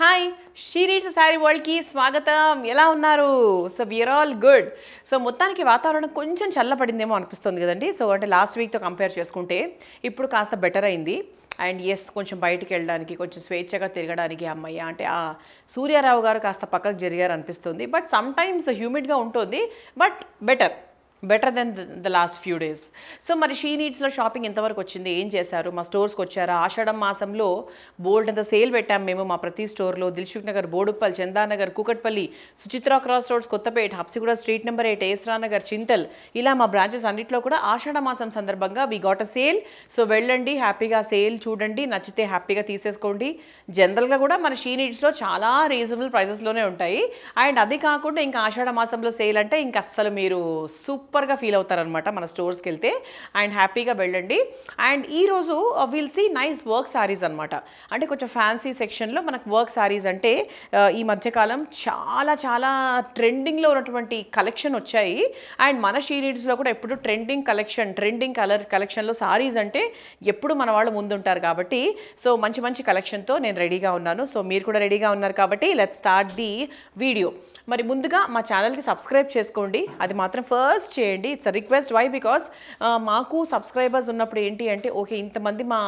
Hi She Needs sari వరల్డ్కి స్వాగతం ఎలా ఉన్నారు so we're all good so మొత్తానికి వాతావరణం కొంచెం చల్లపడిందేమో అనిపిస్తుంది కదండి సో అంటే లాస్ట్ వీక్తో కంపేర్ చేసుకుంటే ఇప్పుడు కాస్త బెటర్ అయింది అండ్ ఎస్ కొంచెం బయటికి వెళ్ళడానికి కొంచెం స్వేచ్ఛగా తిరగడానికి అమ్మయ్య అంటే ఆ సూర్యారావు గారు కాస్త పక్కకు జరిగారు అనిపిస్తుంది బట్ సమ్టైమ్స్ హ్యూమిడ్గా ఉంటుంది but better better than the last few days so మరి షీ నీడ్స్లో షాపింగ్ ఎంతవరకు వచ్చింది ఏం చేశారు మా స్టోర్స్కి వచ్చారా ఆషాఢం మాసంలో బోల్డ్ అంత సేల్ పెట్టాం మేము మా ప్రతి స్టోర్లో Dilsukh Nagar Boduppal Chandanagar Kukatpally Suchitra cross roads Kothapet Habsiguda street number eight AS Rao Nagar Chintal ఇలా మా బ్రాంచెస్ అన్నింటిలో కూడా ఆషాఢ మాసం సందర్భంగా we got a sale so వెళ్ళండి హ్యాపీగా సేల్ చూడండి నచ్చితే హ్యాపీగా తీసేసుకోండి జనరల్గా కూడా మన షీ నీడ్స్లో చాలా రీజనబుల్ ప్రైజెస్లోనే ఉంటాయి అండ్ అది కాకుండా ఇంకా ఆషాఢ మాసంలో సేల్ అంటే ఇంకా అస్సలు మీరు సూపర్ సూపర్గా ఫీల్ అవుతారనమాట మన స్టోర్స్కి వెళ్తే అండ్ హ్యాపీగా వెళ్ళండి అండ్ ఈరోజు will see nice work saris అనమాట అంటే కొంచెం ఫ్యాన్సీ సెక్షన్లో మనకు వర్క్ శారీస్ అంటే uh, ఈ మధ్యకాలం చాలా చాలా ట్రెండింగ్లో ఉన్నటువంటి కలెక్షన్ వచ్చాయి అండ్ మన షీరీడ్స్లో కూడా ఎప్పుడు ట్రెండింగ్ కలెక్షన్ ట్రెండింగ్ కలర్ కలెక్షన్లో శారీస్ అంటే ఎప్పుడు మన వాళ్ళు ముందుంటారు కాబట్టి సో మంచి మంచి కలెక్షన్తో నేను రెడీగా ఉన్నాను సో మీరు కూడా రెడీగా ఉన్నారు కాబట్టి లెట్ స్టార్ట్ ది వీడియో మరి ముందుగా మా ఛానల్కి సబ్స్క్రైబ్ చేసుకోండి అది మాత్రం ఫస్ట్ చేయండి ఇట్స్ రిక్వెస్ట్ వై బికాస్ మాకు సబ్స్క్రైబర్స్ ఉన్నప్పుడు ఏంటి అంటే ఓకే ఇంతమంది మా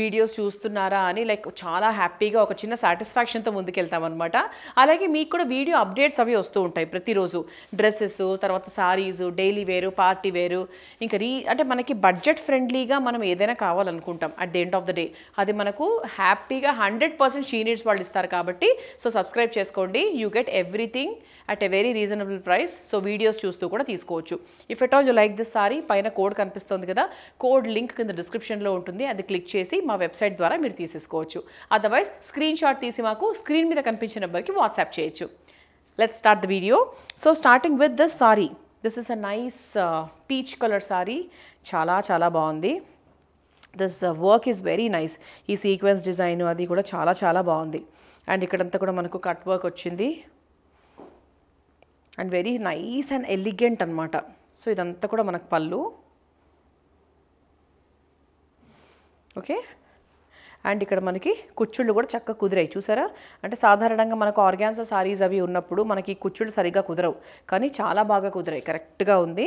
వీడియోస్ చూస్తున్నారా అని లైక్ చాలా హ్యాపీగా ఒక చిన్న సాటిస్ఫాక్షన్తో ముందుకెళ్తాం అనమాట అలాగే మీకు కూడా వీడియో అప్డేట్స్ అవి వస్తూ ఉంటాయి ప్రతిరోజు డ్రెస్సెస్ తర్వాత సారీస్ డైలీ వేరు పార్టీ వేరు ఇంకా రీ అంటే మనకి బడ్జెట్ ఫ్రెండ్లీగా మనం ఏదైనా కావాలనుకుంటాం at the end of the day అది మనకు హ్యాపీగా హండ్రెడ్ పర్సెంట్ షీనీడ్స్ వాళ్ళు ఇస్తారు కాబట్టి సో సబ్స్క్రైబ్ చేసుకోండి you get everything at a very reasonable price so videos చూస్తూ కూడా తీసుకోవచ్చు if at all you like this sari పైన కోడ్ కనిపిస్తుంది కదా కోడ్ లింక్ కింద డిస్క్రిప్షన్లో ఉంటుంది అది క్లిక్ చేసి మా వెబ్సైట్ ద్వారా మీరు తీసేసుకోవచ్చు అదర్వైజ్ స్క్రీన్ షాట్ తీసి మాకు స్క్రీన్ మీద కనిపించిన నెంబర్కి వాట్సాప్ చేయొచ్చు let start the video so starting with this sari this is a nice peach colour sari చాలా చాలా బాగుంది this work is very nice ఈ సీక్వెన్స్ డిజైన్ అది కూడా చాలా చాలా బాగుంది అండ్ ఇక్కడంతా కూడా మనకు కట్ వర్క్ వచ్చింది and very nice and elegant అనమాట సో ఇదంతా కూడా మనకు పళ్ళు ఓకే అండ్ ఇక్కడ మనకి కుచ్చుళ్ళు కూడా చక్కగా కుదిరాయి చూసారా అంటే సాధారణంగా మనకు ఆర్గాన్సా సారీస్ అవి ఉన్నప్పుడు మనకి కుచ్చుళ్ళు సరిగా కుదరవు కానీ చాలా బాగా కుదిరాయి కరెక్ట్గా ఉంది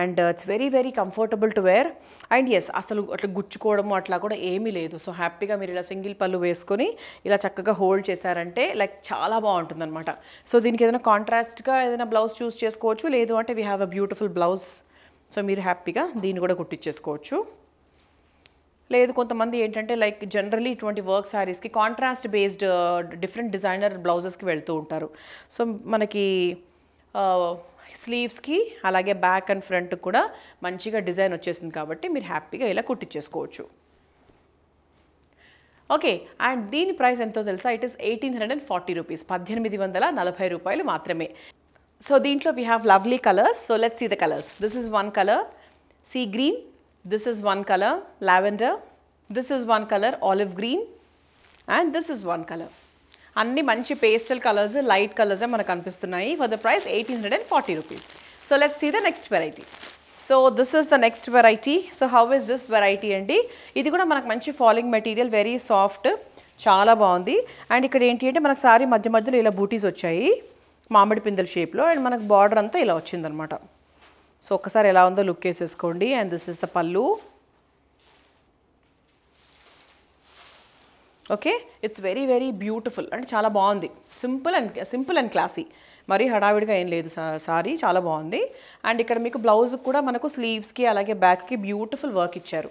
and it's very very comfortable to wear and yes అసలు అట్లా గుచ్చుకోవడము అట్లా కూడా ఏమీ లేదు సో హ్యాపీగా మీరు ఇలా సింగిల్ పళ్ళు వేసుకొని ఇలా చక్కగా హోల్డ్ చేశారంటే లైక్ చాలా బాగుంటుంది అనమాట సో దీనికి ఏదైనా కాంట్రాస్ట్గా ఏదైనా బ్లౌజ్ చూస్ చేసుకోవచ్చు లేదు అంటే we have a beautiful blouse so మీరు హ్యాపీగా దీన్ని కూడా కుట్టించేసుకోవచ్చు లేదు కొంతమంది ఏంటంటే లైక్ జనరలీ ఇటువంటి వర్క్ శారీస్కి కాంట్రాస్ట్ బేస్డ్ డిఫరెంట్ డిజైనర్ బ్లౌజెస్కి వెళ్తూ ఉంటారు సో మనకి స్లీవ్స్కి uh, అలాగే బ్యాక్ అండ్ ఫ్రంట్ కూడా మంచిగా డిజైన్ వచ్చేసింది కాబట్టి మీరు హ్యాపీగా ఇలా కుట్టించేసుకోవచ్చు ఓకే అండ్ దీని ప్రైస్ ఎంతో తెలుసా it is eighteen hundred and forty rupees పద్దెనిమిది వందల నలభై రూపాయలు మాత్రమే సో దీంట్లో we have lovely colours so let's see the colours this is one colour sea green This is one color, lavender. This is one color, olive green. And this is one color. అన్ని మంచి pastel colours light కలర్సే మనకు అనిపిస్తున్నాయి for the price eighteen hundred and forty rupees so let see the next variety so this is the next variety so how is this variety అండి ఇది కూడా మనకు మంచి ఫాలింగ్ మెటీరియల్ వెరీ సాఫ్ట్ చాలా బాగుంది అండ్ ఇక్కడ ఏంటి అంటే మనకు సారీ మధ్య మధ్యలో ఇలా బూటీస్ వచ్చాయి మామిడి పిందెల షేప్లో అండ్ మనకు బార్డర్ అంతా ఇలా వచ్చిందనమాట సో ఒక్కసారి ఎలా ఉందో లుక్ వేసేసుకోండి and this is the pallu okay it's very very beautiful and చాలా బాగుంది simple and simple and classy మరీ హడావిడిగా ఏం లేదు సారీ చాలా బాగుంది అండ్ ఇక్కడ మీకు బ్లౌజ్ కూడా మనకు స్లీవ్స్కి అలాగే బ్యాక్కి బ్యూటిఫుల్ వర్క్ ఇచ్చారు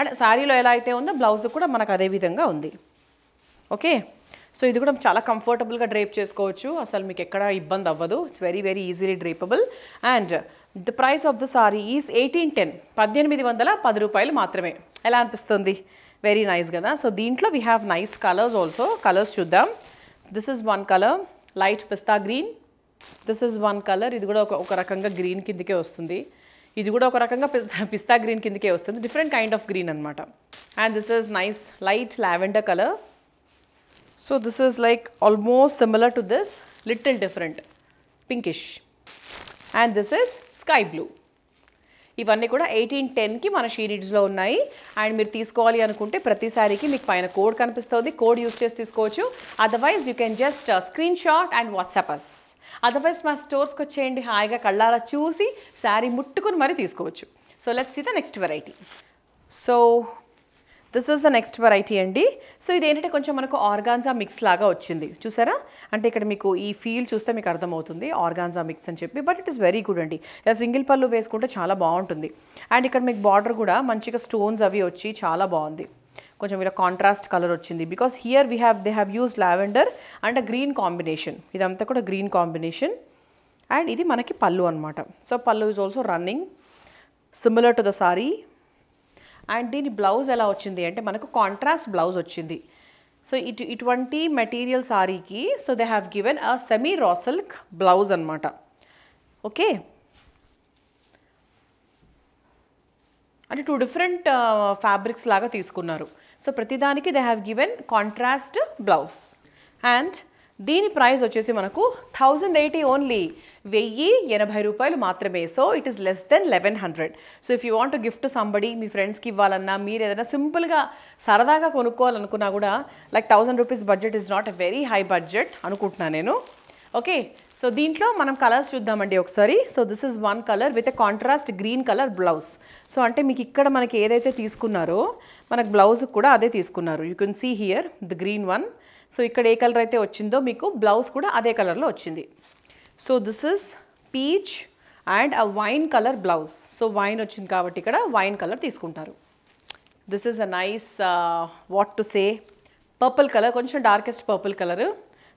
అండ్ శారీలో ఎలా అయితే ఉందో బ్లౌజ్ కూడా మనకు అదే విధంగా ఉంది ఓకే సో ఇది కూడా చాలా కంఫర్టబుల్గా డ్రేప్ చేసుకోవచ్చు అసలు మీకు ఎక్కడ ఇబ్బంది అవ్వదు it's very very easily drapable and the price of the sari is eighteen ten పద్దెనిమిది వందల పది రూపాయలు మాత్రమే ఎలా అనిపిస్తుంది వెరీ నైస్ కదా సో దీంట్లో we have nice colours also colours చూద్దాం this is one colour light pista green this is one colour ఇది కూడా ఒక ఒక రకంగా గ్రీన్ కిందకే వస్తుంది ఇది కూడా ఒక రకంగా పిస్తా పిస్తా గ్రీన్ కిందకే వస్తుంది డిఫరెంట్ కైండ్ ఆఫ్ గ్రీన్ అనమాట and this is nice light lavender colour so this is like almost similar to this little different pinkish and this is sky blue ఇవన్నీ కూడా ఎయిటీన్ టెన్కి మన షీనిడ్స్లో ఉన్నాయి అండ్ మీరు తీసుకోవాలి అనుకుంటే ప్రతిసారికి మీకు పైన కోడ్ కనిపిస్తుంది కోడ్ యూస్ చేసి తీసుకోవచ్చు otherwise you can just screenshot and WhatsApp us otherwise మా స్టోర్స్కి వచ్చేయండి హాయిగా కళ్ళారా చూసి శారీ ముట్టుకుని మరీ తీసుకోవచ్చు so let's see the next variety so this is the next variety అండి సో ఇదేంటంటే కొంచెం మనకు ఆర్గాన్జా మిక్స్ లాగా వచ్చింది చూసారా అంటే ఇక్కడ మీకు ఈ ఫీల్ చూస్తే మీకు అర్థమవుతుంది ఆర్గాన్జా మిక్స్ అని చెప్పి but it is very good అండి ఇలా సింగిల్ పళ్ళు వేసుకుంటే చాలా బాగుంటుంది అండ్ ఇక్కడ మీకు బార్డర్ కూడా మంచిగా స్టోన్స్ అవి వచ్చి చాలా బాగుంది కొంచెం ఇలా కాంట్రాస్ట్ కలర్ వచ్చింది because here we have they have use lavender and green combination ఇదంతా కూడా గ్రీన్ కాంబినేషన్ అండ్ ఇది మనకి పళ్ళు అనమాట సో పళ్ళు is also running similar to the sari and దీని బ్లౌజ్ ఎలా వచ్చింది అంటే మనకు కాంట్రాస్ట్ బ్లౌజ్ వచ్చింది సో ఇటు ఇటువంటి మెటీరియల్ సారీకి so they have given a semi raw silk blouse అనమాట ఓకే అంటే టూ డిఫరెంట్ ఫ్యాబ్రిక్స్ లాగా తీసుకున్నారు సో ప్రతిదానికి they have given contrast blouse and దీని ప్రైస్ వచ్చేసి మనకు థౌజండ్ ఎయిటీ ఓన్లీ వెయ్యి ఎనభై రూపాయలు మాత్రమే so it is less than eleven hundred so if you want gift somebody మీ ఫ్రెండ్స్కి ఇవ్వాలన్నా మీరు ఏదైనా సింపుల్గా సరదాగా కొనుక్కోవాలనుకున్నా కూడా like thousand rupees budget is not a very high budget అనుకుంటున్నాను నేను ఓకే సో దీంట్లో మనం కలర్స్ చూద్దామండి ఒకసారి so this is one colour with a contrast green colour blouse so అంటే మీకు ఇక్కడ మనకి ఏదైతే తీసుకున్నారో మనకు బ్లౌజ్ కూడా అదే తీసుకున్నారు you can see here the green one so ఇక్కడ ఏ కలర్ అయితే వచ్చిందో మీకు బ్లౌజ్ కూడా అదే కలర్లో వచ్చింది so this is peach and uh wine colour blouse so wine వచ్చింది కాబట్టి ఇక్కడ వైన్ కలర్ తీసుకుంటారు this is a nice what to say purple colour కొంచెం డార్కెస్ట్ పర్పుల్ కలర్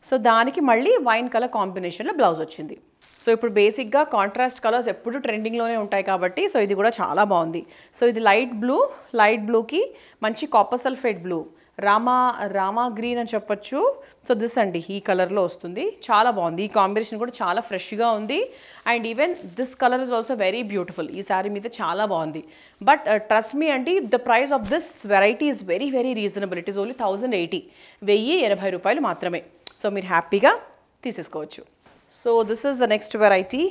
సో దానికి మళ్ళీ వైన్ కలర్ కాంబినేషన్లో బ్లౌజ్ వచ్చింది సో ఇప్పుడు బేసిక్గా కాంట్రాస్ట్ కలర్స్ ఎప్పుడు ట్రెండింగ్లోనే ఉంటాయి కాబట్టి సో ఇది కూడా చాలా బాగుంది సో ఇది లైట్ బ్లూ లైట్ బ్లూకి మంచి copper sulphate blue Rama Rama green అని చెప్పొచ్చు సో దిస్ అండి ఈ కలర్లో వస్తుంది చాలా బాగుంది ఈ కాంబినేషన్ కూడా చాలా ఫ్రెష్గా ఉంది and even this colour is also very beautiful ఈ శారీ మీద చాలా బాగుంది బట్ ట్రస్ట్ మీ అండి the price of this variety is very very reasonable it is only thousand eighty వెయ్యి ఎనభై రూపాయలు మాత్రమే సో మీరు హ్యాపీగా తీసేసుకోవచ్చు so this is the next variety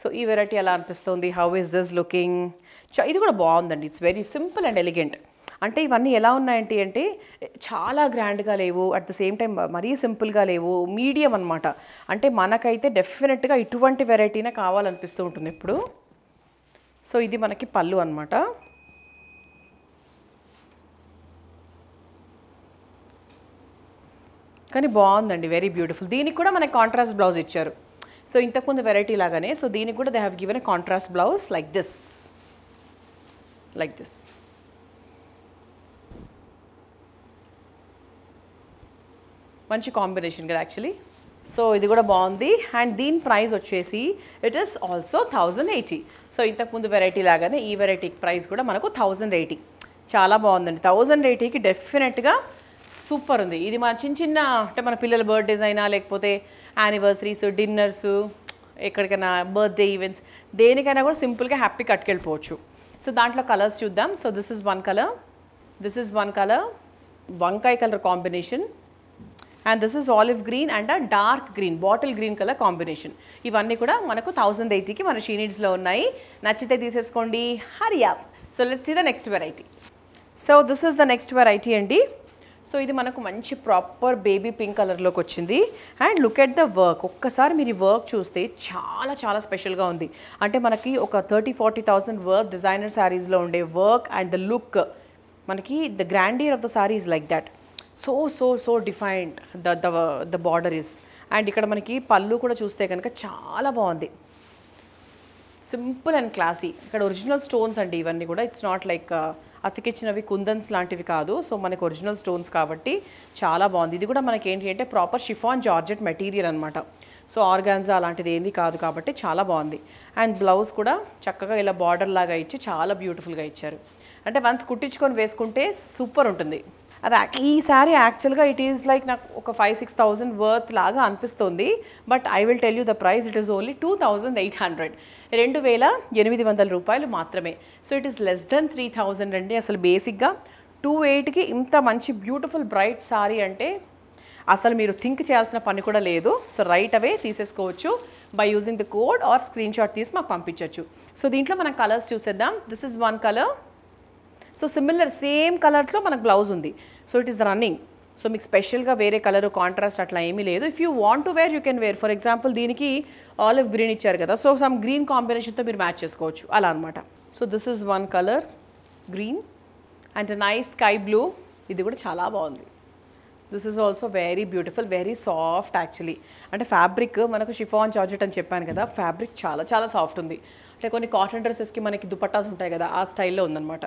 so ఈ వెరైటీ ఎలా అనిపిస్తుంది హౌ ఈస్ దిస్ లుకింగ్ ఇది కూడా బాగుందండి it's very simple and elegant అంటే ఇవన్నీ ఎలా ఉన్నాయంటే అంటే చాలా గ్రాండ్గా లేవు అట్ ద సేమ్ టైం మరీ సింపుల్గా లేవు మీడియం అనమాట అంటే మనకైతే డెఫినెట్గా ఇటువంటి వెరైటీనే కావాలనిపిస్తూ ఉంటుంది ఇప్పుడు సో ఇది మనకి పళ్ళు అనమాట కానీ బాగుందండి వెరీ బ్యూటిఫుల్ దీనికి కూడా మనకి కాంట్రాస్ట్ బ్లౌజ్ ఇచ్చారు సో ఇంతకుముందు వెరైటీ లాగానే సో దీనికి కూడా they have given a contrast blouse like this like this మంచి కాంబినేషన్ కదా యాక్చువల్లీ సో ఇది కూడా బాగుంది అండ్ దీని ప్రైస్ వచ్చేసి it is also thousand eighty so ఇంతకుముందు వెరైటీ లాగానే ఈ వెరైటీ ప్రైస్ కూడా మనకు థౌజండ్ ఎయిటీ చాలా బాగుందండి థౌజండ్ ఎయిటీకి డెఫినెట్గా సూపర్ ఉంది ఇది మన చిన్న చిన్న అంటే మన పిల్లల బర్త్డేస్ అయినా లేకపోతే యానివర్సరీస్ డిన్నర్స్ ఎక్కడికైనా బర్త్డే ఈవెంట్స్ దేనికైనా కూడా సింపుల్గా హ్యాపీ కట్టుకెళ్ళిపోవచ్చు సో దాంట్లో కలర్స్ చూద్దాం so this is one colour this is one colour వంకాయ colour combination and this is olive green and dark green bottle green colour combination ఇవన్నీ కూడా మనకు థౌజండ్ ఎయిటీకి మన షీనిడ్స్లో ఉన్నాయి నచ్చితే తీసేసుకోండి hurry up so let's see the next variety so this is the next variety అండి so ఇది మనకు మంచి ప్రాపర్ బేబీ పింక్ కలర్లోకి వచ్చింది and look at the work ఒక్కసారి మీరు వర్క్ చూస్తే చాలా చాలా స్పెషల్గా ఉంది అంటే మనకి ఒక thirty forty thousand work designer శారీస్లో ఉండే వర్క్ అండ్ ద లుక్ మనకి the grandeur of the sari is like that so so so defined the the the border is and ఇక్కడ మనకి పళ్ళు కూడా చూస్తే కనుక చాలా బాగుంది సింపుల్ అండ్ క్లాసీ ఇక్కడ ఒరిజినల్ స్టోన్స్ అండి ఇవన్నీ కూడా ఇట్స్ నాట్ లైక్ అతికిచ్చినవి కుందన్స్ లాంటివి కాదు సో మనకి ఒరిజినల్ స్టోన్స్ కాబట్టి చాలా బాగుంది ఇది కూడా మనకి ఏంటి అంటే ప్రాపర్ షిఫాన్ జార్జెట్ మెటీరియల్ అనమాట సో ఆర్గాన్జా అలాంటిది ఏంది కాదు కాబట్టి చాలా బాగుంది అండ్ బ్లౌజ్ కూడా చక్కగా ఇలా బార్డర్ లాగా ఇచ్చి చాలా బ్యూటిఫుల్గా ఇచ్చారు అంటే వన్స్ కుట్టించుకొని వేసుకుంటే సూపర్ ఉంటుంది అది ఈ యాక్చువల్గా ఇట్ ఈస్ లైక్ నాకు ఒక ఫైవ్ సిక్స్ థౌజండ్ వర్త్ లాగా అనిపిస్తుంది but I will tell you the price it is only two thousand eight hundred రెండు వేల ఎనిమిది వందల రూపాయలు మాత్రమే so it is less than three thousand అండి అసలు బేసిక్గా టూ ఎయిట్కి ఇంత మంచి బ్యూటిఫుల్ బ్రైట్ సారీ అంటే అసలు మీరు థింక్ చేయాల్సిన పని కూడా లేదు సో రైట్ అవే తీసేసుకోవచ్చు by using the code or screenshot తీసి మాకు పంపించవచ్చు సో దీంట్లో మనం కలర్స్ చూసేద్దాం this is one colour so similar same కలర్లో మనకు బ్లౌజ్ ఉంది so it is running so మీకు స్పెషల్గా వేరే కలర్ కాంట్రాస్ట్ అట్లా ఏమీ లేదు if you want to wear you can wear for example దీనికి ఆలివ్ గ్రీన్ ఇచ్చారు కదా సో సమ్ గ్రీన్ కాంబినేషన్తో మీరు మ్యాచ్ చేసుకోవచ్చు అలా అనమాట so this is one colour green and nice sky blue ఇది కూడా చాలా బాగుంది this is also very beautiful very soft actually అంటే ఫ్యాబ్రిక్ మనకు షిఫాన్ జార్జెట్ అని చెప్పాను కదా ఫ్యాబ్రిక్ చాలా చాలా సాఫ్ట్ ఉంది అంటే కొన్ని కాటన్ డ్రెస్సెస్కి మనకి దుపట్టాస్ ఉంటాయి కదా ఆ స్టైల్లో ఉందన్నమాట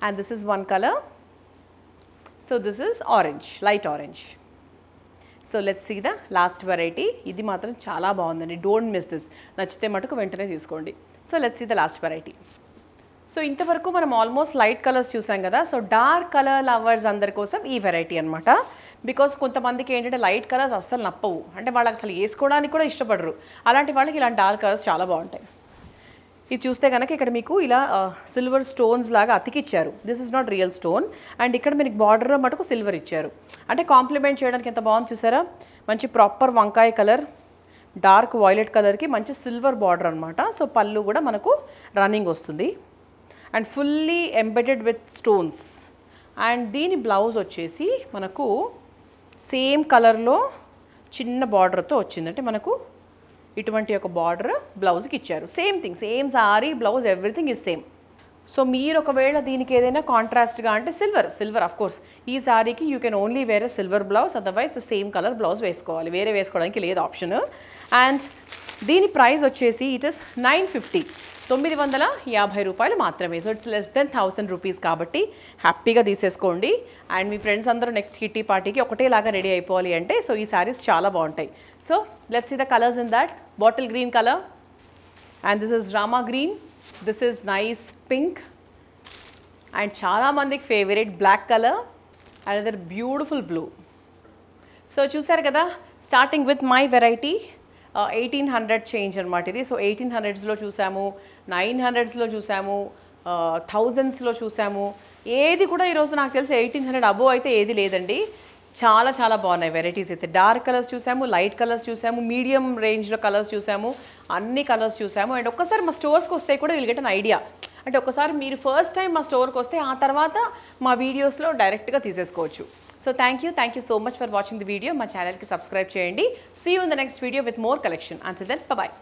and this is one color. So, this is orange, light orange. So let see the last variety ఇది మాత్రం చాలా బాగుందండి డోంట్ మిస్ దిస్ నచ్చితే మటుకు వెంటనే తీసుకోండి so let see the last variety so ఇంతవరకు మనం ఆల్మోస్ట్ లైట్ కలర్స్ చూసాం కదా సో డార్క్ కలర్ లవర్స్ అందరి కోసం ఈ వెరైటీ అనమాట బికాస్ కొంతమందికి ఏంటంటే లైట్ కలర్స్ అస్సలు నప్పవు అంటే వాళ్ళకి అసలు వేసుకోవడానికి కూడా ఇష్టపడరు అలాంటి వాళ్ళకి ఇలాంటి డార్క్ కలర్స్ చాలా బాగుంటాయి ఇది చూస్తే కనుక ఇక్కడ మీకు ఇలా సిల్వర్ స్టోన్స్ లాగా అతికిచ్చారు this is not real stone and ఇక్కడ మీకు బార్డర్ మటుకు సిల్వర్ ఇచ్చారు అంటే కాంప్లిమెంట్ చేయడానికి ఎంత బాగుంది చూసారా మంచి ప్రాపర్ వంకాయ కలర్ డార్క్ వాయిలెట్ కలర్కి మంచి సిల్వర్ బార్డర్ అనమాట సో పళ్ళు కూడా మనకు రన్నింగ్ వస్తుంది and fully embedded with stones and దీని బ్లౌజ్ వచ్చేసి మనకు సేమ్ కలర్లో చిన్న బార్డర్తో వచ్చిందంటే మనకు ఇటువంటి ఒక బార్డర్ బ్లౌజ్కి ఇచ్చారు same thing same sari blouse everything is same so మీరు ఒకవేళ దీనికి ఏదైనా కాంట్రాస్ట్గా అంటే సిల్వర్ సిల్వర్ అఫ్ కోర్స్ ఈ సారీకి you can only wear silver blouse otherwise same colour blouse వేసుకోవాలి వేరే వేసుకోవడానికి లేదు ఆప్షన్ అండ్ దీని ప్రైస్ వచ్చేసి ఇట్ ఇస్ నైన్ ఫిఫ్టీ తొమ్మిది వందల యాభై రూపాయలు మాత్రమే so it's less than thousand rupees కాబట్టి హ్యాపీగా తీసేసుకోండి అండ్ మీ ఫ్రెండ్స్ అందరూ నెక్స్ట్ కిట్టి పార్టీకి ఒకటేలాగా రెడీ అయిపోవాలి అంటే సో ఈ శారీస్ చాలా బాగుంటాయి so let's see the colours in that bottle green colour and this is drama green this is nice pink and చాలామందికి favourite black colour and other beautiful blue so చూసారు కదా starting with my variety eighteen hundred change అనమాట ఇది so eighteen హండ్రెడ్స్లో చూసాము nine హండ్రెడ్స్లో చూసాము థౌజండ్స్లో చూసాము ఏది కూడా ఈరోజు నాకు తెలిసి ఎయిటీన్ హండ్రెడ్ అబోవ్ అయితే ఏది లేదండి చాలా చాలా బాగున్నాయి వెరైటీస్ అయితే డార్క్ కలర్స్ చూసాము లైట్ కలర్స్ చూసాము మీడియం రేంజ్లో కలర్స్ చూసాము అన్ని కలర్స్ చూసాము అండ్ ఒక్కసారి మా స్టోర్స్కి వస్తే కూడా వీళ్ళు గెట్ అన్ ఐడియా అంటే ఒకసారి మీరు ఫస్ట్ టైం మా స్టోర్కి వస్తే ఆ తర్వాత మా వీడియోస్లో డైరెక్ట్గా తీసేసుకోవచ్చు so thank you thank you so much for watching the video మా ఛానల్కి సబ్స్క్రైబ్ చేయండి see you in the next video with more collection answer then bye